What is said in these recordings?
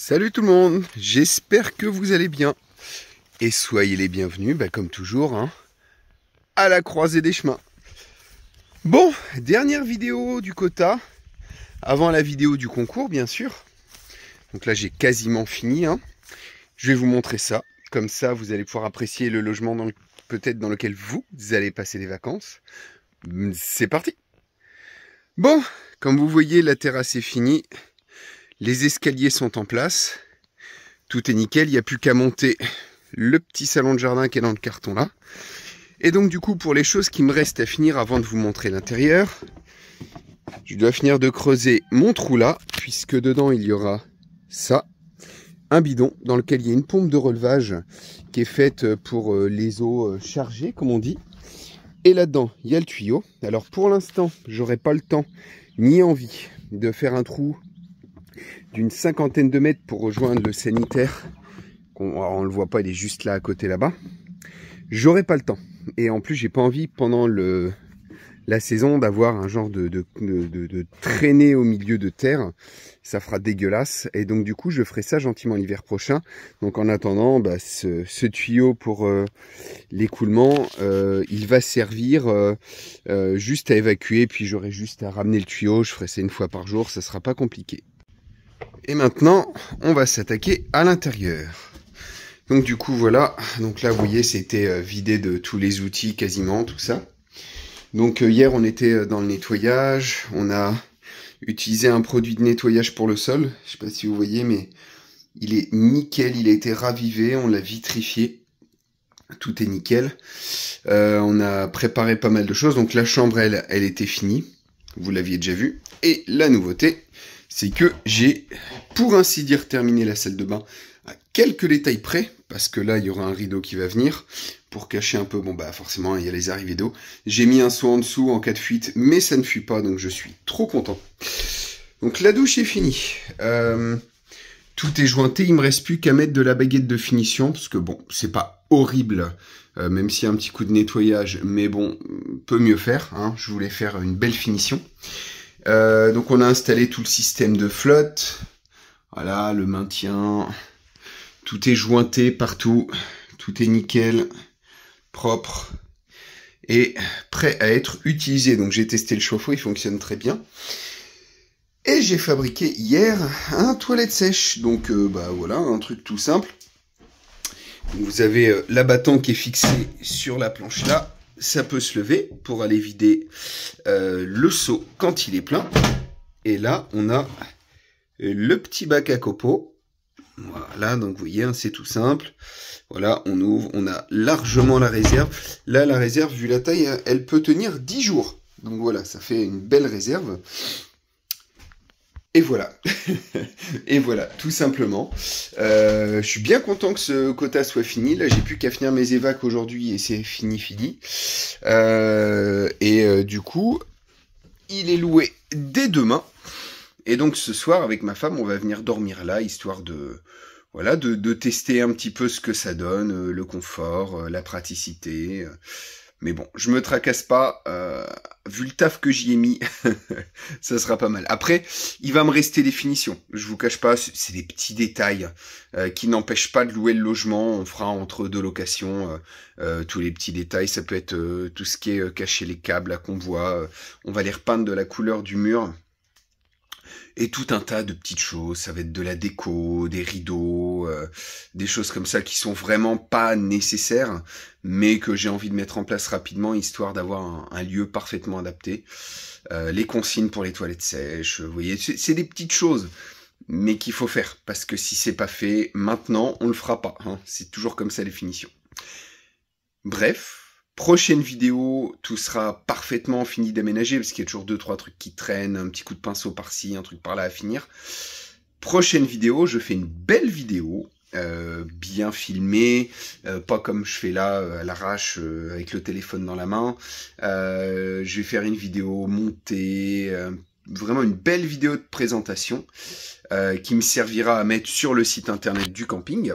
Salut tout le monde, j'espère que vous allez bien. Et soyez les bienvenus, bah, comme toujours, hein, à la croisée des chemins. Bon, dernière vidéo du quota, avant la vidéo du concours bien sûr. Donc là j'ai quasiment fini, hein. je vais vous montrer ça. Comme ça vous allez pouvoir apprécier le logement peut-être dans lequel vous allez passer les vacances. C'est parti Bon, comme vous voyez la terrasse est finie, les escaliers sont en place. Tout est nickel. Il n'y a plus qu'à monter le petit salon de jardin qui est dans le carton là. Et donc du coup, pour les choses qui me restent à finir avant de vous montrer l'intérieur, je dois finir de creuser mon trou là, puisque dedans il y aura ça, un bidon dans lequel il y a une pompe de relevage qui est faite pour euh, les eaux euh, chargées, comme on dit. Et là-dedans, il y a le tuyau. Alors pour l'instant, j'aurai pas le temps ni envie de faire un trou d'une cinquantaine de mètres pour rejoindre le sanitaire. On, le voit pas, il est juste là à côté là-bas. J'aurai pas le temps. Et en plus, j'ai pas envie pendant la saison d'avoir un genre de, de, au milieu de terre. Ça fera dégueulasse. Et donc du coup, je ferai ça gentiment l'hiver prochain. Donc en attendant, bah, ce, tuyau pour euh, l'écoulement, euh, il va servir euh, juste à évacuer. Puis j'aurai juste à ramener le tuyau. Je ferai ça une fois par jour. Ça sera pas compliqué. Et maintenant, on va s'attaquer à l'intérieur. Donc du coup, voilà. Donc là, vous voyez, c'était euh, vidé de tous les outils quasiment, tout ça. Donc euh, hier, on était euh, dans le nettoyage. On a utilisé un produit de nettoyage pour le sol. Je ne sais pas si vous voyez, mais il est nickel. Il a été ravivé. On l'a vitrifié. Tout est nickel. on a préparé pas mal de choses. Donc la chambre, elle, elle était finie. Vous l'aviez déjà vu. Et la nouveauté, c'est que j'ai, pour ainsi dire, terminé la salle de bain à quelques détails près, parce que là, il y aura un rideau qui va venir, pour cacher un peu, bon bah forcément, il y a les arrivées d'eau. J'ai mis un seau en dessous en cas de fuite, mais ça ne fuit pas, donc je suis trop content. Donc la douche est finie. Euh, tout est jointé, il me reste plus qu'à mettre de la baguette de finition, parce que bon, c'est pas horrible, euh, même s'il y a un petit coup de nettoyage, mais bon, peut mieux faire, hein. je voulais faire une belle finition. Euh, donc on a installé tout le système de flotte. Voilà, le maintien. Tout est jointé partout. Tout est nickel, propre et prêt à être utilisé. Donc j'ai testé le chauffe-eau, il fonctionne très bien. Et j'ai fabriqué hier un toilette sèche. Donc euh, bah voilà, un truc tout simple. Vous avez euh, l'abattant qui est fixé sur la planche là ça peut se lever pour aller vider euh, le seau quand il est plein. Et là, on a le petit bac à copeaux. Voilà, donc vous voyez, hein, c'est tout simple. Voilà, on ouvre, on a largement la réserve. Là, la réserve, vu la taille, hein, elle peut tenir 10 jours. Donc voilà, ça fait une belle réserve. Et voilà. et voilà, tout simplement. Euh, je suis bien content que ce quota soit fini. Là, j'ai plus qu'à finir mes évacs aujourd'hui et c'est fini, fini. Euh, et euh, du coup, il est loué dès demain. Et donc ce soir, avec ma femme, on va venir dormir là, histoire de, voilà, de tester un petit peu ce que ça donne, le confort, la praticité. Mais bon, je me tracasse pas. Euh, vu le taf que j'y ai mis, ça sera pas mal. Après, il va me rester des finitions. Je vous cache pas, c'est des petits détails euh, qui n'empêchent pas de louer le logement. On fera entre deux locations euh, tous les petits détails. Ça peut être tout ce qui est cacher les câbles, à qu'on on va les repeindre de la couleur du mur et tout un tas de petites choses. Ça va être de la déco, des rideaux, euh, des choses comme ça qui sont vraiment pas nécessaires, mais que j'ai envie de mettre en place rapidement, histoire d'avoir un, lieu parfaitement adapté. Euh, les consignes pour les toilettes sèches, vous voyez, c'est des petites choses, mais qu'il faut faire, parce que si c'est pas fait maintenant, on le fera pas. Hein. C'est toujours comme ça les finitions. Bref, Prochaine vidéo, tout sera parfaitement fini d'aménager parce qu'il y a toujours deux trois trucs qui traînent, un petit coup de pinceau par-ci, un truc par-là à finir. Prochaine vidéo, je fais une belle vidéo, euh, bien filmée, euh, pas comme je fais là euh, à l'arrache avec le téléphone dans la main. je vais faire une vidéo montée, vraiment une belle vidéo de présentation qui me servira à mettre sur le site internet du camping.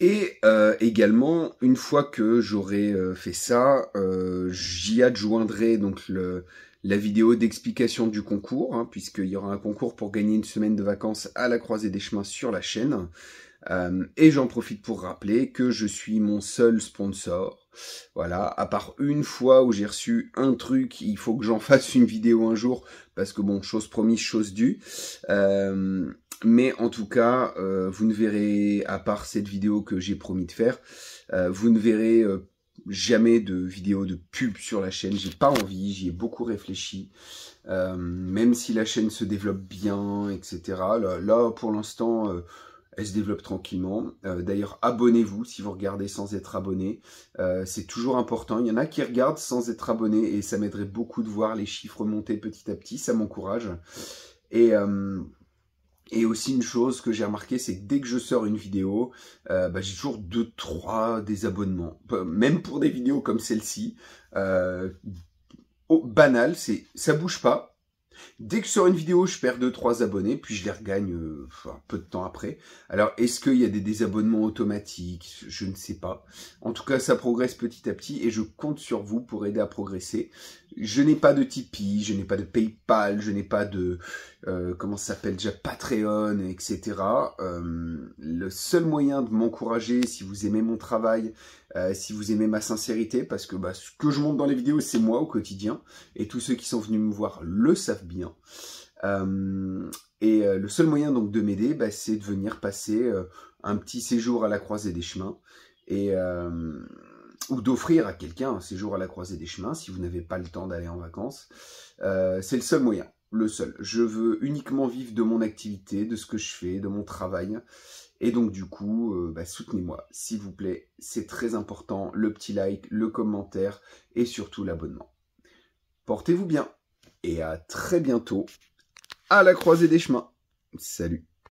Et euh, également, une fois que j'aurai euh, fait ça, euh, j'y adjoindrai donc le, la vidéo d'explication du concours, hein, puisqu'il y aura un concours pour gagner une semaine de vacances à la croisée des chemins sur la chaîne. et j'en profite pour rappeler que je suis mon seul sponsor. Voilà, à part une fois où j'ai reçu un truc, il faut que j'en fasse une vidéo un jour, parce que bon, chose promise, chose due. Mais en tout cas, euh, vous ne verrez, à part cette vidéo que j'ai promis de faire, euh, vous ne verrez euh, jamais de vidéo de pub sur la chaîne. J'ai pas envie, j'y ai beaucoup réfléchi. même si la chaîne se développe bien, etc. Là, là pour l'instant, elle se développe tranquillement. D'ailleurs, abonnez-vous si vous regardez sans être abonné. C'est toujours important. Il y en a qui regardent sans être abonné et ça m'aiderait beaucoup de voir les chiffres monter petit à petit. Ça m'encourage. Et... Et aussi une chose que j'ai remarqué, c'est que dès que je sors une vidéo, euh, bah, j'ai toujours 2 trois désabonnements. Même pour des vidéos comme celle-ci, euh, banal, c'est ça bouge pas. Dès que je sors une vidéo, je perds 2-3 abonnés, puis je les regagne euh, un peu de temps après. Alors, est-ce qu'il y a des désabonnements automatiques Je ne sais pas. En tout cas, ça progresse petit à petit et je compte sur vous pour aider à progresser je n'ai pas de Tipeee, je n'ai pas de PayPal, je n'ai pas de euh, comment ça s'appelle déjà Patreon, etc. Euh, le seul moyen de m'encourager, si vous aimez mon travail, euh, si vous aimez ma sincérité, parce que bah, ce que je montre dans les vidéos, c'est moi au quotidien, et tous ceux qui sont venus me voir le savent bien. et le seul moyen donc de m'aider, bah, c'est de venir passer un petit séjour à la croisée des chemins et ou d'offrir à quelqu'un un séjour à la croisée des chemins si vous n'avez pas le temps d'aller en vacances. Euh, c'est le seul moyen, le seul. Je veux uniquement vivre de mon activité, de ce que je fais, de mon travail. Et donc du coup, euh, bah, soutenez-moi, s'il vous plaît. C'est très important, le petit like, le commentaire et surtout l'abonnement. Portez-vous bien et à très bientôt à la croisée des chemins. Salut